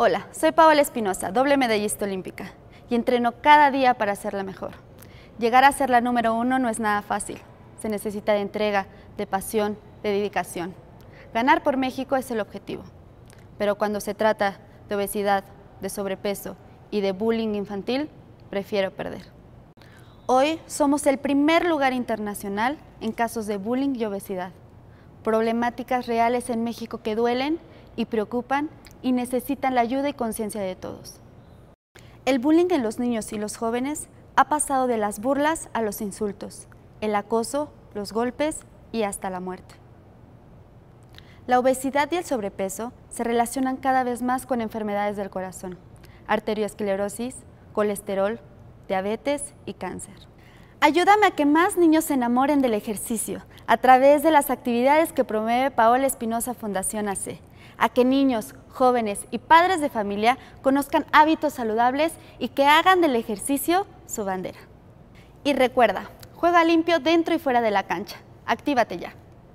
Hola, soy Paola Espinosa, doble medallista olímpica, y entreno cada día para ser la mejor. Llegar a ser la número uno no es nada fácil. Se necesita de entrega, de pasión, de dedicación. Ganar por México es el objetivo. Pero cuando se trata de obesidad, de sobrepeso y de bullying infantil, prefiero perder. Hoy somos el primer lugar internacional en casos de bullying y obesidad. Problemáticas reales en México que duelen y preocupan y necesitan la ayuda y conciencia de todos. El bullying en los niños y los jóvenes ha pasado de las burlas a los insultos, el acoso, los golpes y hasta la muerte. La obesidad y el sobrepeso se relacionan cada vez más con enfermedades del corazón, arteriosclerosis, colesterol, diabetes y cáncer. Ayúdame a que más niños se enamoren del ejercicio a través de las actividades que promueve Paola Espinosa Fundación AC, a que niños, jóvenes y padres de familia conozcan hábitos saludables y que hagan del ejercicio su bandera. Y recuerda, juega limpio dentro y fuera de la cancha. Actívate ya.